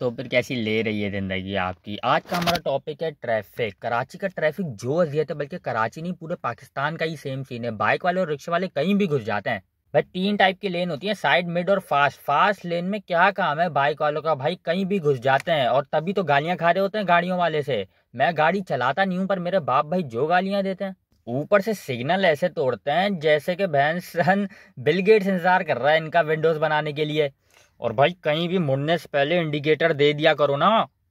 तो फिर कैसी ले रही है ज़िंदगी आपकी आज का हमारा टॉपिक है ट्रैफिक कराची का ट्रैफिक जो अजियत है बल्कि कराची नहीं पूरे पाकिस्तान का ही सेम सीन है बाइक वाले और रिक्शे वाले कहीं भी घुस जाते हैं भाई तीन टाइप की लेन होती है साइड मिड और फास्ट फास्ट लेन में क्या काम है बाइक वालों का भाई कहीं भी घुस जाते हैं और तभी तो गालियां खा रहे होते हैं गाड़ियों वाले से मैं गाड़ी चलाता नहीं हूँ पर मेरे बाप भाई जो गालियां देते हैं ऊपर से सिग्नल ऐसे तोड़ते हैं जैसे कि बहन सहन बिल इंतजार कर रहा है इनका विंडोज बनाने के लिए और भाई कहीं भी मुड़ने से पहले इंडिकेटर दे दिया करो ना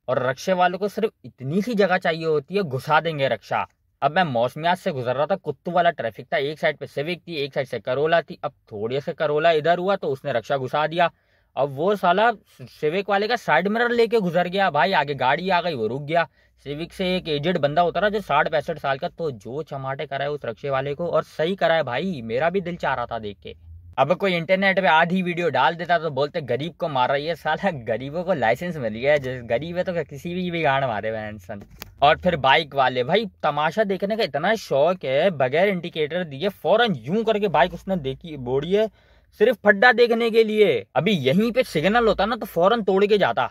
और रक्षे वालों को सिर्फ इतनी सी जगह चाहिए होती है घुसा देंगे रक्षा अब मैं मौसमियात से गुजर रहा था कुत्तू वाला ट्रैफिक था एक साइड पे सिविक थी एक साइड से करोला थी अब थोड़े से करोला इधर हुआ तो उसने रक्षा घुसा दिया अब वो साला सिविक वाले का साइड मिरर लेके गुजर गया भाई आगे गाड़ी आ गई वो रुक गया सिविक से एक एजेड बंदा होता रहा जो साठ पैंसठ साल का तो जो चमाटे कराए उस रक्षे वाले को और सही कराए भाई मेरा भी दिल चाह रहा था देख के अब कोई इंटरनेट पे आधी वीडियो डाल देता तो बोलते गरीब को मार रही है साला गरीबों को लाइसेंस मिल गया है गरीब है तो किसी भी भी गाड़ मारे सन और फिर बाइक वाले भाई तमाशा देखने का इतना शौक है बगैर इंडिकेटर दिए फौरन यूं करके बाइक उसने देखी बोड़ी है सिर्फ फड्डा देखने के लिए अभी यहीं पे सिग्नल होता ना तो फौरन तोड़ के जाता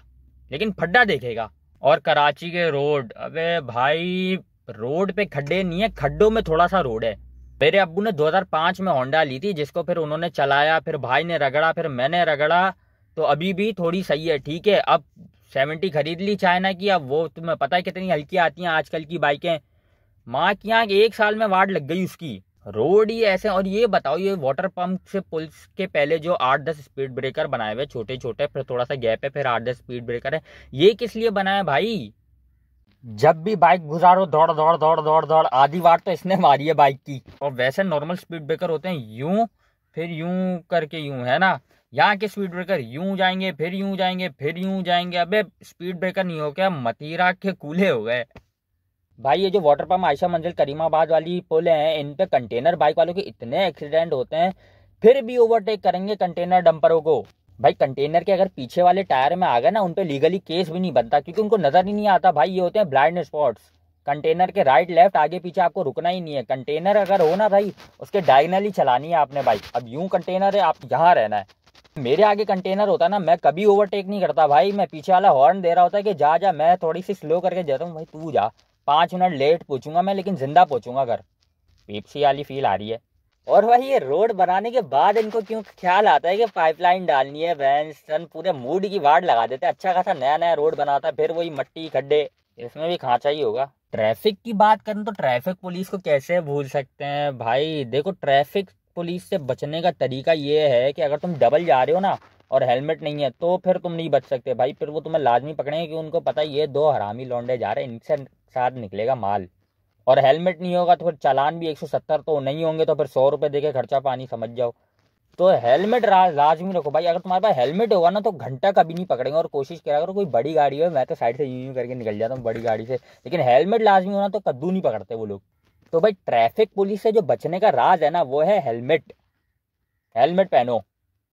लेकिन फड्डा देखेगा और कराची के रोड अबे भाई रोड पे खड्डे नहीं है खड्डों में थोड़ा सा रोड है मेरे अब्बू ने 2005 में होंडा ली थी जिसको फिर उन्होंने चलाया फिर भाई ने रगड़ा फिर मैंने रगड़ा तो अभी भी थोड़ी सही है ठीक है अब सेवेंटी खरीद ली चाइना की अब वो तुम्हें पता है कितनी हल्की आती हैं आजकल की बाइकें माँ की यहाँ एक साल में वाड़ लग गई उसकी रोड ही ऐसे और ये बताओ ये वाटर पंप से पुल के पहले जो आठ दस स्पीड ब्रेकर बनाए हुए छोटे छोटे फिर थोड़ा सा गैप है फिर आठ दस स्पीड ब्रेकर है ये किस लिए बनाए भाई जब भी बाइक गुजारो दौड़ दौड़ दौड़ दौड़ दौड़ आधी बार तो इसने मारी है बाइक की और वैसे नॉर्मल स्पीड ब्रेकर होते हैं यूं फिर यूं करके यूं है ना यहाँ के स्पीड ब्रेकर यूं जाएंगे फिर यूं जाएंगे फिर यूं जाएंगे अबे स्पीड ब्रेकर नहीं हो गया मतीरा के कूल्हे हो गए भाई ये जो वाटर पम्प आयशा मंजिल करीमाबाद वाली पुल है इन पे कंटेनर बाइक वालों के इतने एक्सीडेंट होते हैं फिर भी ओवरटेक करेंगे कंटेनर डंपरों को भाई कंटेनर के अगर पीछे वाले टायर में आ गए ना उन पर लीगली केस भी नहीं बनता क्योंकि उनको नज़र ही नहीं आता भाई ये होते हैं ब्लाइंड स्पॉट्स कंटेनर के राइट लेफ्ट आगे पीछे आपको रुकना ही नहीं है कंटेनर अगर हो ना भाई उसके डायगनली चलानी है आपने भाई अब यूं कंटेनर है आप यहाँ रहना है मेरे आगे कंटेनर होता ना मैं कभी ओवरटेक नहीं करता भाई मैं पीछे वाला हॉर्न दे रहा होता है कि जा जा मैं थोड़ी सी स्लो करके जाता हूँ भाई तू जा पाँच मिनट लेट पहुँचूंगा मैं लेकिन ज़िंदा पहुँचूंगा घर पीपसी वाली फील आ रही है और भाई ये रोड बनाने के बाद इनको क्यों ख्याल आता है कि पाइपलाइन डालनी है भैंस सन पूरे मूड की वाड़ लगा देते अच्छा खासा नया नया रोड बनाता है फिर वही मट्टी खड्डे इसमें भी खाँचा ही होगा ट्रैफिक की बात करें तो ट्रैफिक पुलिस को कैसे भूल सकते हैं भाई देखो ट्रैफिक पुलिस से बचने का तरीका ये है कि अगर तुम डबल जा रहे हो ना और हेलमेट नहीं है तो फिर तुम नहीं बच सकते भाई फिर वो तुम्हें लाजमी पकड़ेंगे कि उनको पता ये दो हरामी लौंडे जा रहे हैं इनसे साथ निकलेगा माल और हेलमेट नहीं होगा तो फिर चालान भी सत्तर तो नहीं होंगे तो फिर सौ रुपये देके खर्चा पानी समझ जाओ तो हेलमेट लाजमी रखो भाई अगर तुम्हारे पास हेलमेट होगा ना तो घंटा कभी नहीं पकड़ेंगे और कोशिश करा अगर कोई बड़ी गाड़ी हो मैं तो साइड से यूं यूं करके निकल जाता हूँ बड़ी गाड़ी से लेकिन हेलमेट लाजमी होना तो कद्दू नहीं पकड़ते वो लोग तो भाई ट्रैफिक पुलिस से जो बचने का राज है ना वो है हेलमेट हेलमेट पहनो